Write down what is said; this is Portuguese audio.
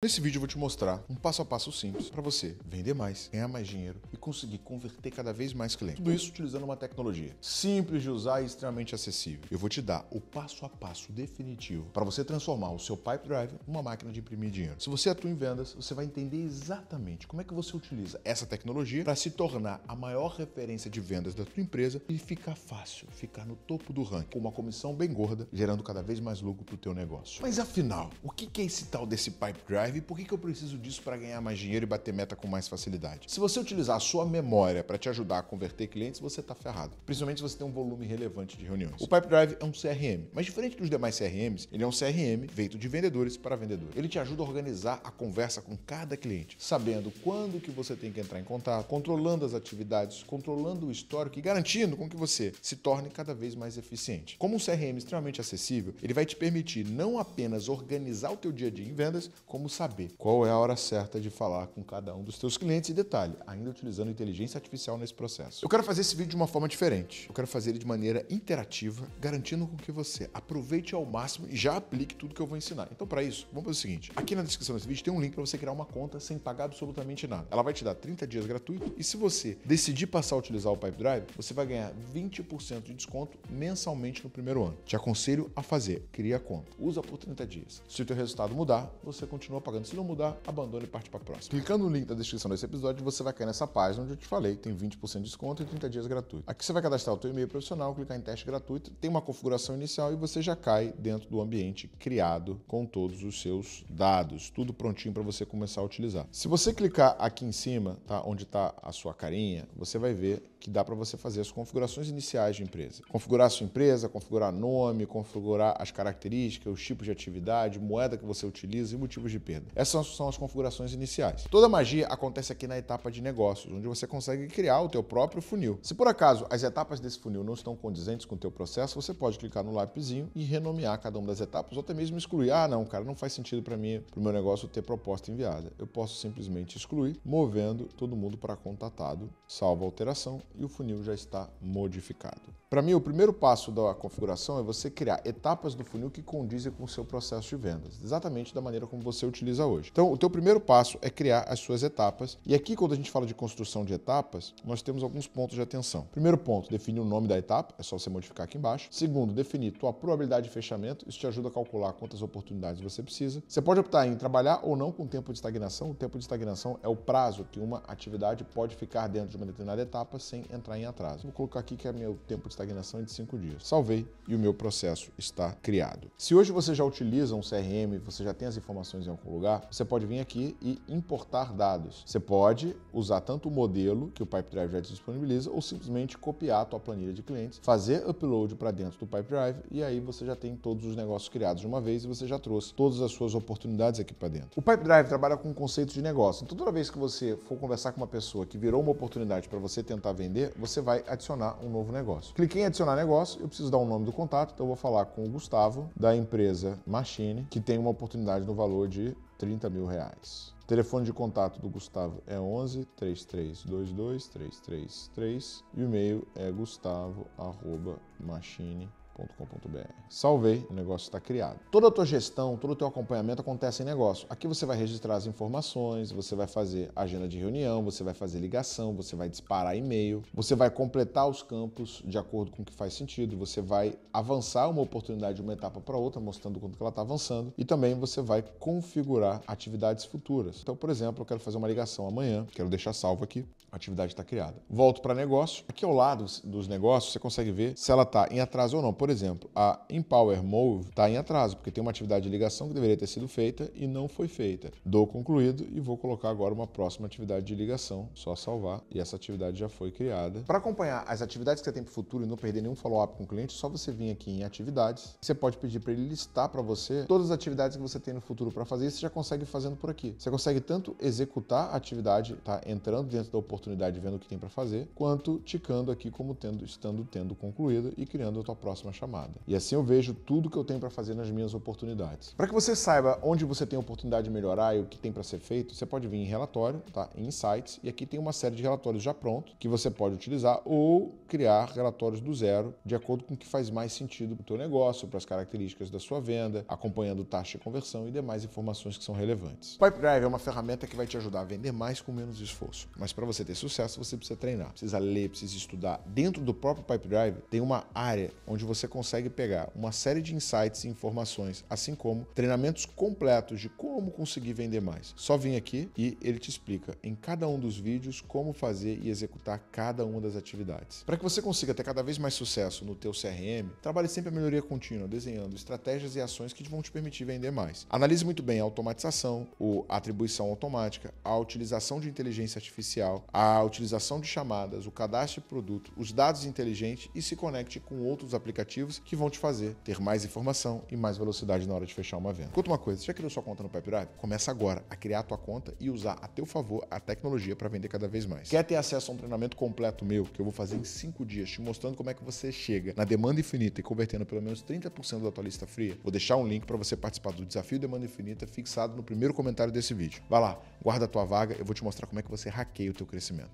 Nesse vídeo eu vou te mostrar um passo a passo simples para você vender mais, ganhar mais dinheiro e conseguir converter cada vez mais clientes. Tudo isso utilizando uma tecnologia simples de usar e extremamente acessível. Eu vou te dar o passo a passo definitivo para você transformar o seu Pipe Drive numa máquina de imprimir dinheiro. Se você atua em vendas, você vai entender exatamente como é que você utiliza essa tecnologia para se tornar a maior referência de vendas da sua empresa e ficar fácil, ficar no topo do ranking com uma comissão bem gorda, gerando cada vez mais lucro para o teu negócio. Mas afinal, o que é esse tal desse Pipe drive? drive e por que, que eu preciso disso para ganhar mais dinheiro e bater meta com mais facilidade? Se você utilizar a sua memória para te ajudar a converter clientes, você está ferrado. Principalmente se você tem um volume relevante de reuniões. O Pipedrive é um CRM, mas diferente dos demais CRMs, ele é um CRM feito de vendedores para vendedores. Ele te ajuda a organizar a conversa com cada cliente, sabendo quando que você tem que entrar em contato, controlando as atividades, controlando o histórico e garantindo com que você se torne cada vez mais eficiente. Como um CRM extremamente acessível, ele vai te permitir não apenas organizar o teu dia a dia em vendas, como saber qual é a hora certa de falar com cada um dos teus clientes. E detalhe, ainda utilizando inteligência artificial nesse processo. Eu quero fazer esse vídeo de uma forma diferente. Eu quero fazer ele de maneira interativa, garantindo com que você aproveite ao máximo e já aplique tudo que eu vou ensinar. Então, para isso, vamos fazer o seguinte. Aqui na descrição desse vídeo tem um link para você criar uma conta sem pagar absolutamente nada. Ela vai te dar 30 dias gratuito e se você decidir passar a utilizar o Pipe Drive, você vai ganhar 20% de desconto mensalmente no primeiro ano. Te aconselho a fazer. Cria a conta. Usa por 30 dias. Se o teu resultado mudar, você continua propaganda. Se não mudar, abandone e parte para a próxima. Clicando no link da descrição desse episódio, você vai cair nessa página onde eu te falei que tem 20% de desconto e 30 dias gratuito. Aqui você vai cadastrar o seu e-mail profissional, clicar em teste gratuito, tem uma configuração inicial e você já cai dentro do ambiente criado com todos os seus dados, tudo prontinho para você começar a utilizar. Se você clicar aqui em cima, tá, onde está a sua carinha, você vai ver que dá para você fazer as configurações iniciais de empresa. Configurar a sua empresa, configurar nome, configurar as características, os tipos de atividade, moeda que você utiliza e motivos de perda perda. Essas são as configurações iniciais. Toda a magia acontece aqui na etapa de negócios, onde você consegue criar o teu próprio funil. Se por acaso as etapas desse funil não estão condizentes com o teu processo, você pode clicar no lápisinho e renomear cada uma das etapas ou até mesmo excluir. Ah, não, cara, não faz sentido para mim, para o meu negócio ter proposta enviada. Eu posso simplesmente excluir, movendo todo mundo para contatado, salva a alteração e o funil já está modificado. Para mim, o primeiro passo da configuração é você criar etapas do funil que condizem com o seu processo de vendas, exatamente da maneira como você utiliza hoje. Então, o teu primeiro passo é criar as suas etapas. E aqui, quando a gente fala de construção de etapas, nós temos alguns pontos de atenção. Primeiro ponto, definir o nome da etapa, é só você modificar aqui embaixo. Segundo, definir tua probabilidade de fechamento, isso te ajuda a calcular quantas oportunidades você precisa. Você pode optar em trabalhar ou não com tempo de estagnação. O tempo de estagnação é o prazo que uma atividade pode ficar dentro de uma determinada etapa sem entrar em atraso. Vou colocar aqui que é meu tempo de estagnação é de 5 dias. Salvei e o meu processo está criado. Se hoje você já utiliza um CRM, você já tem as informações em algum lugar, você pode vir aqui e importar dados. Você pode usar tanto o modelo que o Pipedrive já disponibiliza ou simplesmente copiar a tua planilha de clientes, fazer upload para dentro do Pipedrive e aí você já tem todos os negócios criados de uma vez e você já trouxe todas as suas oportunidades aqui para dentro. O Pipedrive trabalha com conceitos de negócio. Então toda vez que você for conversar com uma pessoa que virou uma oportunidade para você tentar vender, você vai adicionar um novo negócio. Clique cliquei em adicionar negócio, eu preciso dar o um nome do contato, então eu vou falar com o Gustavo, da empresa Machine, que tem uma oportunidade no valor de 30 mil reais. O telefone de contato do Gustavo é 11 3322 333 e o e-mail é gustavo@machine .com.br. Salvei, o negócio está criado. Toda a tua gestão, todo o teu acompanhamento acontece em negócio. Aqui você vai registrar as informações, você vai fazer agenda de reunião, você vai fazer ligação, você vai disparar e-mail, você vai completar os campos de acordo com o que faz sentido, você vai avançar uma oportunidade de uma etapa para outra, mostrando quanto ela está avançando, e também você vai configurar atividades futuras. Então, por exemplo, eu quero fazer uma ligação amanhã, quero deixar salvo aqui, a atividade está criada. Volto para negócio. Aqui ao lado dos negócios, você consegue ver se ela está em atraso ou não. Por por exemplo, a Empower Move está em atraso, porque tem uma atividade de ligação que deveria ter sido feita e não foi feita. Dou concluído e vou colocar agora uma próxima atividade de ligação, só salvar, e essa atividade já foi criada. Para acompanhar as atividades que você tem para o futuro e não perder nenhum follow-up com o cliente, só você vir aqui em atividades. Você pode pedir para ele listar para você todas as atividades que você tem no futuro para fazer e você já consegue fazendo por aqui. Você consegue tanto executar a atividade, tá entrando dentro da oportunidade, vendo o que tem para fazer, quanto ticando aqui como tendo, estando tendo concluído e criando a tua próxima chamada. E assim eu vejo tudo que eu tenho para fazer nas minhas oportunidades. Para que você saiba onde você tem oportunidade de melhorar e o que tem para ser feito, você pode vir em relatório, tá? Em insights, e aqui tem uma série de relatórios já prontos que você pode utilizar ou criar relatórios do zero, de acordo com o que faz mais sentido para o teu negócio, para as características da sua venda, acompanhando taxa de conversão e demais informações que são relevantes. Pipedrive é uma ferramenta que vai te ajudar a vender mais com menos esforço, mas para você ter sucesso você precisa treinar, precisa ler, precisa estudar. Dentro do próprio Pipedrive tem uma área onde você você consegue pegar uma série de insights e informações, assim como treinamentos completos de como conseguir vender mais. Só vem aqui e ele te explica em cada um dos vídeos como fazer e executar cada uma das atividades. Para que você consiga ter cada vez mais sucesso no teu CRM, trabalhe sempre a melhoria contínua, desenhando estratégias e ações que vão te permitir vender mais. Analise muito bem a automatização, a atribuição automática, a utilização de inteligência artificial, a utilização de chamadas, o cadastro de produto, os dados inteligentes e se conecte com outros aplicativos aplicativos que vão te fazer ter mais informação e mais velocidade na hora de fechar uma venda. Conta uma coisa, já criou sua conta no PipeDrive? Começa agora a criar a tua conta e usar a teu favor a tecnologia para vender cada vez mais. Quer ter acesso a um treinamento completo meu, que eu vou fazer em 5 dias, te mostrando como é que você chega na demanda infinita e convertendo pelo menos 30% da tua lista fria? Vou deixar um link para você participar do desafio demanda infinita fixado no primeiro comentário desse vídeo. Vai lá, guarda a tua vaga, eu vou te mostrar como é que você hackeia o teu crescimento.